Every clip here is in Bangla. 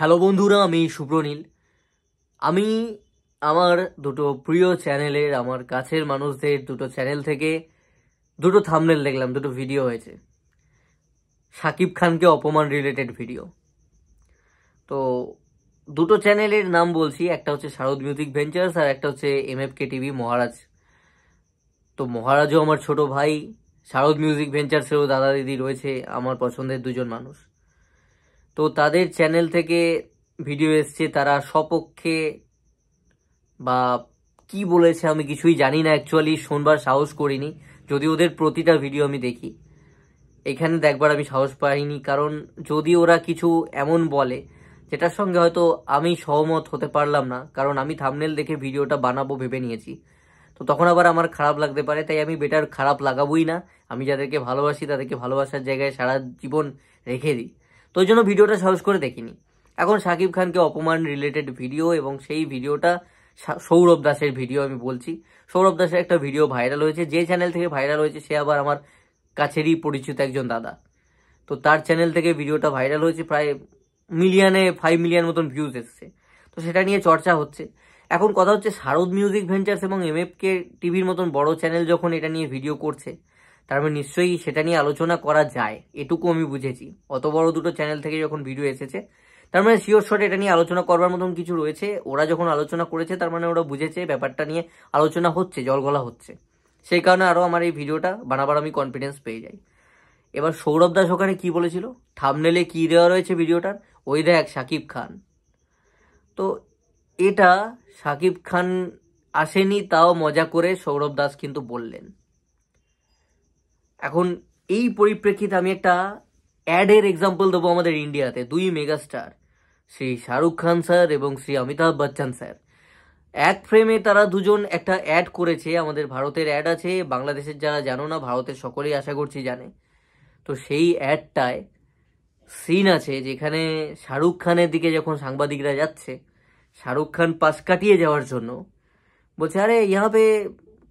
হ্যালো বন্ধুরা আমি সুপ্রনীল আমি আমার দুটো প্রিয় চ্যানেলের আমার কাছের মানুষদের দুটো চ্যানেল থেকে দুটো থামনেল দেখলাম দুটো ভিডিও হয়েছে সাকিব খানকে অপমান রিলেটেড ভিডিও তো দুটো চ্যানেলের নাম বলছি একটা হচ্ছে শারদ মিউজিক ভেঞ্চার্স আর একটা হচ্ছে এম এফ কে টিভি মহারাজ তো মহারাজও আমার ছোট ভাই শারদ মিউজিক ভেঞ্চার্সেরও দাদা দিদি রয়েছে আমার পছন্দের দুজন মানুষ তো তাদের চ্যানেল থেকে ভিডিও এসছে তারা সপক্ষে বা কি বলেছে আমি কিছুই জানি না অ্যাকচুয়ালি শোনবার সাহস করিনি যদি ওদের প্রতিটা ভিডিও আমি দেখি এখানে দেখবার আমি সাহস পাইনি কারণ যদি ওরা কিছু এমন বলে যেটার সঙ্গে হয়তো আমি সহমত হতে পারলাম না কারণ আমি থামনেল দেখে ভিডিওটা বানাবো ভেবে নিয়েছি তো তখন আবার আমার খারাপ লাগতে পারে তাই আমি বেটার খারাপ লাগাবই না আমি যাদেরকে ভালোবাসি তাদেরকে ভালোবাসার জায়গায় সারা জীবন রেখে দিই তো ওই জন্য ভিডিওটা সাহস করে দেখিনি এখন সাকিব খানকে অপমান রিলেটেড ভিডিও এবং সেই ভিডিওটা সৌরভ দাসের ভিডিও আমি বলছি সৌরভ দাসের একটা ভিডিও ভাইরাল হয়েছে যে চ্যানেল থেকে ভাইরাল হয়েছে সে আবার আমার কাছেরই পরিচিত একজন দাদা তো তার চ্যানেল থেকে ভিডিওটা ভাইরাল হয়েছে প্রায় মিলিয়নে ফাইভ মিলিয়ন মতন ভিউজ এসছে তো সেটা নিয়ে চর্চা হচ্ছে এখন কথা হচ্ছে শারদ মিউজিক ভেঞ্চার্স এবং এম এফ কে টিভির মতন বড় চ্যানেল যখন এটা নিয়ে ভিডিও করছে তার মানে নিশ্চয়ই সেটা নিয়ে আলোচনা করা যায় এটুকু আমি বুঝেছি অত বড় দুটো চ্যানেল থেকে যখন ভিডিও এসেছে তার মানে শিওর শট এটা নিয়ে আলোচনা করবার মতন কিছু রয়েছে ওরা যখন আলোচনা করেছে তার মানে ওরা বুঝেছে ব্যাপারটা নিয়ে আলোচনা হচ্ছে জলগলা হচ্ছে সেই কারণে আরও আমার এই ভিডিওটা বানাবার আমি কনফিডেন্স পেয়ে যাই এবার সৌরভ দাস ওখানে কী বলেছিল থামনেলে কি দেওয়া রয়েছে ভিডিওটার ওই দেখ শাকিব খান তো এটা শাকিব খান আসেনি তাও মজা করে সৌরভ দাস কিন্তু বললেন এখন এই পরিপ্রেক্ষিতে আমি একটা অ্যাডের এক্সাম্পল দেবো আমাদের ইন্ডিয়াতে দুই মেগাস্টার শ্রী শাহরুখ খান স্যার এবং শ্রী অমিতাভ বচ্চন স্যার এক ফ্রেমে তারা দুজন একটা অ্যাড করেছে আমাদের ভারতের অ্যাড আছে বাংলাদেশের যারা জানো না ভারতের সকলেই আশা করছি জানে তো সেই অ্যাডটায় সিন আছে যেখানে শাহরুখ খানের দিকে যখন সাংবাদিকরা যাচ্ছে শাহরুখ খান পাশ কাটিয়ে যাওয়ার জন্য বলছে আরে ইহা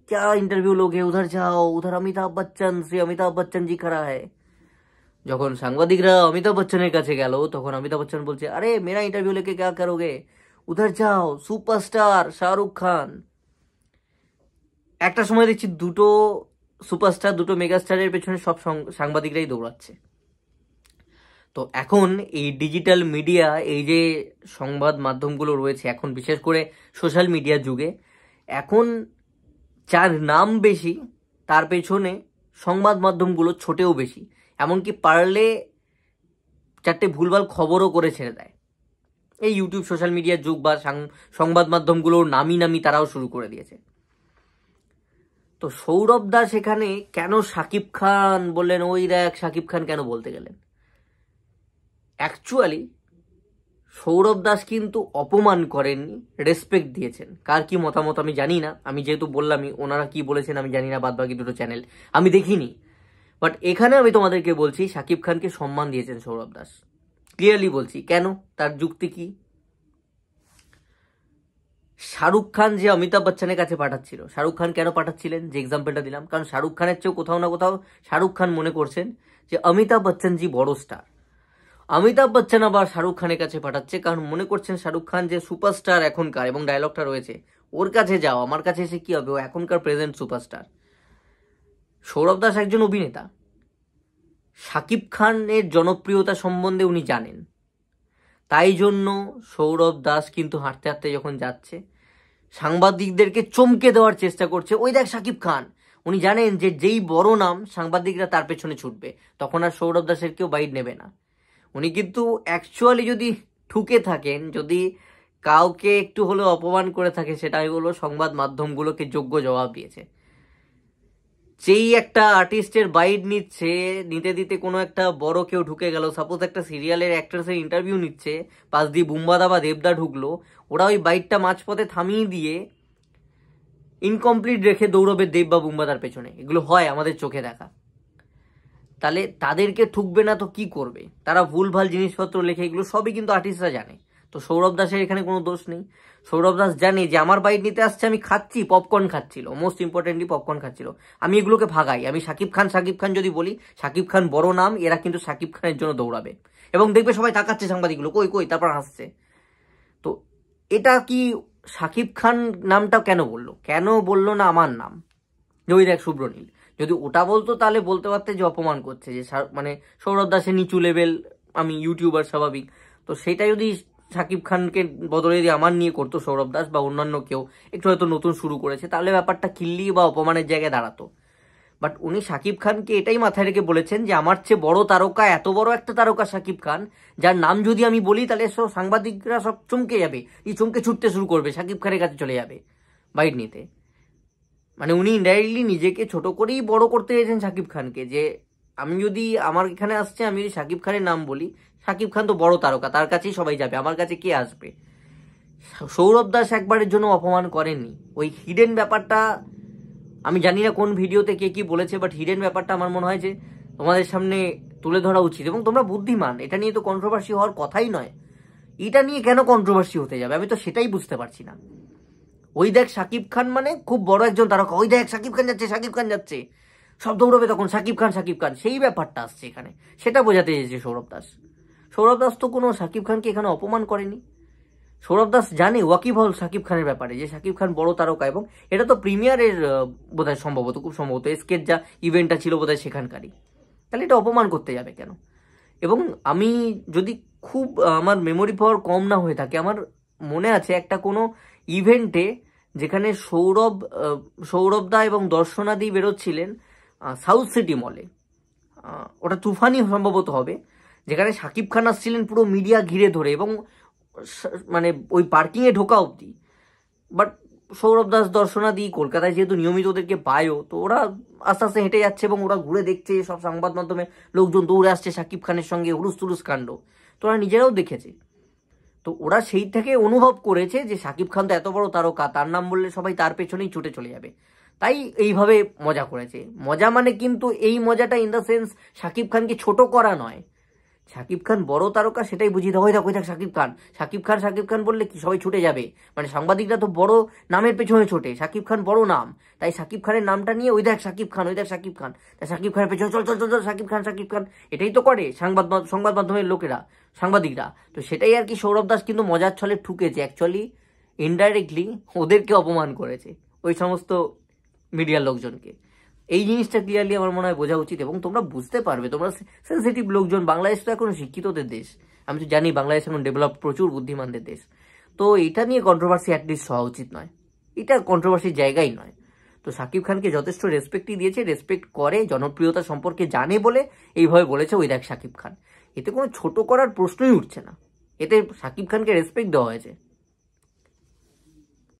क्या इंटरव्यू लोगे उधर जाओ उधर अमिताभ बच्चन শ্রী অমিতাভ বচ্চন জি খারা হ্যায় যখন সাংবাদিকরা অমিতাভ বচ্চনের কাছে গেল তখন অমিতাভ বচ্চন বলছে আরে মেরা ইন্টারভিউ লেকে क्या करोगे উধার যাও সুপারস্টার শাহরুখ খান একটা সময় দেখছি দুটো সুপারস্টার দুটো মেগাস্টারের পেছনে সব সাংবাদিকরাই দৌড়াচ্ছে তো এখন এই ডিজিটাল মিডিয়া এই যে সংবাদ মাধ্যমগুলো রয়েছে এখন বিশেষ করে সোশ্যাল মিডিয়া যুগে এখন যার নাম বেশি তার পেছনে সংবাদ মাধ্যমগুলো ছোটেও বেশি এমনকি পারলে চারটে ভুলভাল খবরও করে ছেড়ে দেয় এই ইউটিউব সোশ্যাল মিডিয়ার যুগ বা সংবাদ মাধ্যমগুলোর নামি নামি তারাও শুরু করে দিয়েছে তো সৌরভ দাস এখানে কেন সাকিব খান বললেন ওই দেখ সাকিব খান কেন বলতে গেলেন অ্যাকচুয়ালি সৌরভ দাস কিন্তু অপমান করেননি রেসপেক্ট দিয়েছেন কার কি মতামত আমি জানি না আমি যেহেতু বললামই ওনারা কি বলেছেন আমি জানি না বাদবাকি দুটো চ্যানেল আমি দেখিনি বাট এখানে আমি তোমাদেরকে বলছি শাকিব খানকে সম্মান দিয়েছেন সৌরভ দাস ক্লিয়ারলি বলছি কেন তার যুক্তি কি শাহরুখ খান যে অমিতাভ বচ্চনের কাছে পাঠাচ্ছিল শাহরুখ খান কেন পাঠাচ্ছিলেন যে এক্সাম্পলটা দিলাম কারণ শাহরুখ খানের চেয়েও কোথাও না কোথাও শাহরুখ খান মনে করছেন যে অমিতাভ বচ্চনজি বড় স্টার অমিতাভ বচ্চন আবার শাহরুখ খানের কাছে পাঠাচ্ছে কারণ মনে করছেন শাহরুখ খান যে সুপারস্টার এখনকার এবং ডায়লগটা রয়েছে ওর কাছে যাও আমার কাছে এসে কী হবে ও এখনকার প্রেজেন্ট সুপারস্টার সৌরভ দাস একজন অভিনেতা সাকিব খানের জনপ্রিয়তা সম্বন্ধে উনি জানেন তাই জন্য সৌরভ দাস কিন্তু হাঁটতে হাঁটতে যখন যাচ্ছে সাংবাদিকদেরকে চমকে দেওয়ার চেষ্টা করছে ওই দেখ সাকিব খান উনি জানেন যে যেই বড় নাম সাংবাদিকরা তার পেছনে ছুটবে তখন আর সৌরভ দাসের কেউ বাইট নেবে না উনি কিন্তু অ্যাকচুয়ালি যদি ঠুকে থাকেন যদি কাউকে একটু হলেও অপমান করে থাকে সেটা আমি সংবাদ মাধ্যমগুলোকে যোগ্য জবাব দিয়েছে যেই একটা আর্টিস্টের বাইট নিচ্ছে নিতে দিতে কোনো একটা বড় কেউ ঢুকে গেল সাপোজ একটা সিরিয়ালের অ্যাক্ট্রেসের ইন্টারভিউ নিচ্ছে পাশ দিয়ে বুম্বাদা বা দেবদা ঢুকলো ওরা ওই বাইটটা মাঝপথে থামিয়ে দিয়ে ইনকমপ্লিট রেখে দৌড়বে দেব বা বুম্বাদার পেছনে এগুলো হয় আমাদের চোখে দেখা তাহলে তাদেরকে ঠুকবে না তো কি করবে তারা ভুলভাল জিনিসপত্র লেখে এগুলো সবই কিন্তু আর্টিস্টরা জানে তো সৌরভ দাসের এখানে কোনো দোষ নেই সৌরভ দাস জানে যে আমার বাইট নিতে আসছে আমি খাচ্ছি পপকর্ন খাচ্ছিল মোস্ট ইম্পর্টেন্টলি পপকর্ন খাচ্ছিল আমি এগুলোকে ভাগাই আমি সাকিব খান সাকিব খান যদি বলি সাকিব খান বড় নাম এরা কিন্তু সাকিব খানের জন্য দৌড়াবে এবং দেখবে সবাই তাকাচ্ছে সাংবাদিকগুলো কই কই তারপর হাসছে তো এটা কি সাকিব খান নামটা কেন বললো কেন বললো না আমার নাম যে ওই দেখ সুব্রনীল যদি ওটা বলতো তাহলে বলতে পারতে যে অপমান করছে যে মানে সৌরভ দাসের নিচু লেভেল আমি ইউটিউবার স্বাভাবিক তো সেটা যদি সাকিব খানকে বদলে যদি আমার নিয়ে করতো সৌরভ দাস বা অন্যান্য কেউ একটু হয়তো নতুন শুরু করেছে তাহলে ব্যাপারটা কিল্লি বা অপমানের জায়গায় দাঁড়াতো বাট উনি সাকিব খানকে এটাই মাথায় রেখে বলেছেন যে আমার চেয়ে বড় তারকা এত বড় একটা তারকা সাকিব খান যার নাম যদি আমি বলি তাহলে সব সাংবাদিকরা সব চমকে যাবে এই চমকে ছুটতে শুরু করবে সাকিব খানের কাছে চলে যাবে বাইর নিতে মানে উনি ইনডাইরেক্টলি নিজেকে ছোট করেই বড় করতে চেয়েছেন শাকিব খানকে যে আমি যদি আমার এখানে আসছে আমি যদি শাকিব খানের নাম বলি শাকিব খান তো বড় তারকা তার কাছেই সবাই যাবে আমার কাছে কে আসবে সৌরভ দাস একবারের জন্য অপমান করেননি ওই হিডেন ব্যাপারটা আমি জানি না কোন ভিডিওতে কে কি বলেছে বাট হিডেন ব্যাপারটা আমার মনে হয় যে তোমাদের সামনে তুলে ধরা উচিত এবং তোমরা বুদ্ধিমান এটা নিয়ে তো কন্ট্রোভার্সি হওয়ার কথাই নয় এটা নিয়ে কেন কন্ট্রোভার্সি হতে যাবে আমি তো সেটাই বুঝতে পারছি না ওই দেখ সাকিব খান মানে খুব বড় একজন তারকা ওই দেখ সাকিব খান যাচ্ছে সাকিব খান যাচ্ছে সব দৌড়বে তখন সাকিব খান সাকিব খান সেই ব্যাপারটা আসছে এখানে সেটা বোঝাতে চেয়েছে সৌরভ দাস সৌরভ দাস তো কোনো সাকিব খানকে এখানে অপমান করেনি সৌরভ দাস জানে হল সাকিব খানের ব্যাপারে যে সাকিব খান বড় তারকা এবং এটা তো প্রিমিয়ারের বোধহয় সম্ভবত খুব সম্ভবত এসকের যা ইভেন্টটা ছিল বোধহয় সেখানকারই তাহলে এটা অপমান করতে যাবে কেন এবং আমি যদি খুব আমার মেমোরি পাওয়ার কম না হয়ে থাকে আমার মনে আছে একটা কোনো ইভেন্টে যেখানে সৌরভ সৌরভ দা এবং দর্শনাদি বেরোচ্ছিলেন সাউথ সিটি মলে ওটা তুফানি সম্ভবত হবে যেখানে সাকিব খান আসছিলেন পুরো মিডিয়া ঘিরে ধরে এবং মানে ওই পার্কিংয়ে ঢোকা অবধি বাট সৌরভ দাস দর্শনাদি কলকাতায় যেহেতু নিয়মিত ওদেরকে পায়ও তো ওরা আস্তে আস্তে হেঁটে যাচ্ছে এবং ওরা ঘুরে দেখছে সব সংবাদ মাধ্যমে লোকজন দৌড়ে আসছে সাকিব খানের সঙ্গে হুরুস তুরুস কাণ্ড তো ওরা নিজেরাও দেখেছে তো ওরা সেই থেকে অনুভব করেছে যে সাকিব খান তো এত বড় তারকা তার নাম বললে সবাই তার পেছনেই ছুটে চলে যাবে তাই এইভাবে মজা করেছে মজা মানে কিন্তু এই মজাটা ইন দ্য সেন্স সাকিব খানকে ছোট করা নয় শাকিব খান বড় তারকা সেটাই বুঝিয়ে দেওয়া হয়ে থাক শাকিব খান শাকিব খান শাকিব খান বললে কি সবাই ছুটে যাবে মানে সাংবাদিকরা তো বড় নামের পেছনে ছোটে শাকিব খান বড় নাম তাই শাকিব খানের নামটা নিয়ে ওই দেখ শাকিব খান ওই দেখ শাকিব খান তাই শাকিব খানের পেছনে চল চল চল চল শাকিব খান শাকিব খান এটাই তো করে সাংবাদ সংবাদ মাধ্যমের লোকেরা সাংবাদিকরা তো সেটাই আর কি সৌরভ দাস কিন্তু মজার ছলে ঠুকেছে অ্যাকচুয়ালি ইনডাইরেক্টলি ওদেরকে অপমান করেছে ওই সমস্ত মিডিয়ার লোকজনকে এই জিনিসটা ক্লিয়ারলি আমার মনে হয় বোঝা উচিত এবং তোমরা বুঝতে পারবে তোমরা সেন্সিটিভ লোকজন বাংলাদেশ তো এখন শিক্ষিতদের দেশ আমি তো জানি বাংলাদেশ এখন ডেভেলপ প্রচুর বুদ্ধিমানদের দেশ তো এটা নিয়ে কন্ট্রোভার্সি অ্যাটলিস্ট হওয়া উচিত নয় এটা কন্ট্রোভার্সির জায়গাই নয় তো সাকিব খানকে যথেষ্ট রেসপেক্টই দিয়েছে রেসপেক্ট করে জনপ্রিয়তা সম্পর্কে জানে বলে এইভাবে বলেছে ওই দেখ সাকিব খান এতে কোনো ছোট করার প্রশ্নই উঠছে না এতে সাকিব খানকে রেসপেক্ট দেওয়া হয়েছে